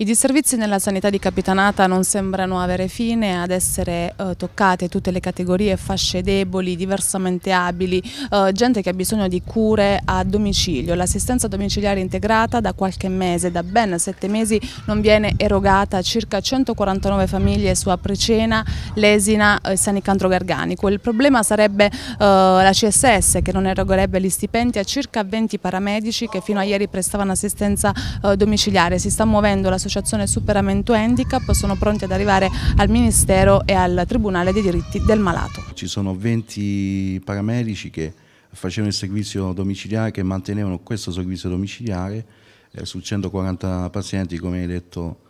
I disservizi nella sanità di Capitanata non sembrano avere fine, ad essere eh, toccate tutte le categorie, fasce deboli, diversamente abili, eh, gente che ha bisogno di cure a domicilio. L'assistenza domiciliare integrata da qualche mese, da ben sette mesi, non viene erogata a circa 149 famiglie su Aprecena, Lesina e Sanicantro Garganico. Il problema sarebbe eh, la CSS che non erogherebbe gli stipendi a circa 20 paramedici che fino a ieri prestavano assistenza eh, domiciliare. Si sta muovendo la dell'associazione Superamento Handicap sono pronti ad arrivare al Ministero e al Tribunale dei diritti del malato. Ci sono 20 paramedici che facevano il servizio domiciliare, che mantenevano questo servizio domiciliare eh, su 140 pazienti come hai detto,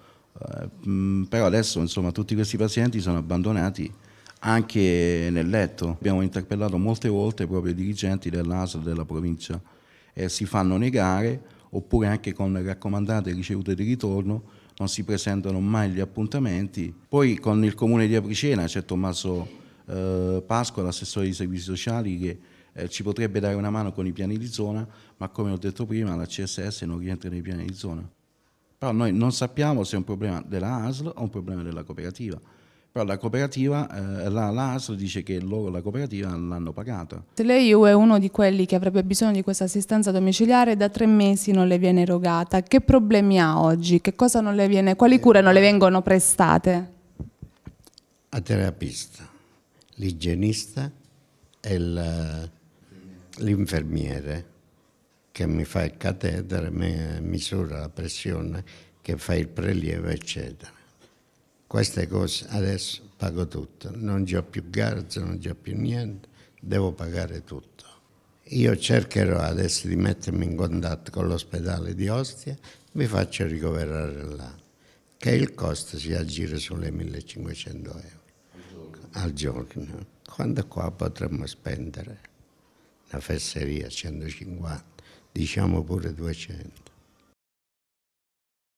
eh, mm, però adesso insomma, tutti questi pazienti sono abbandonati anche nel letto. Abbiamo interpellato molte volte proprio i dirigenti dell'ASL della provincia e si fanno negare oppure anche con raccomandate ricevute di ritorno, non si presentano mai gli appuntamenti. Poi con il comune di Apricena c'è Tommaso eh, Pasqua, l'assessore dei servizi sociali, che eh, ci potrebbe dare una mano con i piani di zona, ma come ho detto prima la CSS non rientra nei piani di zona. Però noi non sappiamo se è un problema della ASL o un problema della cooperativa. Però la cooperativa, eh, la, la ASL dice che loro, la cooperativa l'hanno pagata. Se lei è uno di quelli che avrebbe bisogno di questa assistenza domiciliare, da tre mesi non le viene erogata, che problemi ha oggi? Viene, quali eh, cure non le eh. vengono prestate? A terapista, l'igienista e eh, l'infermiere che mi fa il catetere, misura la pressione, che fa il prelievo, eccetera queste cose adesso pago tutto, non ho più garza, non ho più niente, devo pagare tutto. Io cercherò adesso di mettermi in contatto con l'ospedale di Ostia, mi faccio ricoverare là, che il costo si aggira sulle 1500 euro al giorno. Quanto qua potremmo spendere una fesseria 150, diciamo pure 200.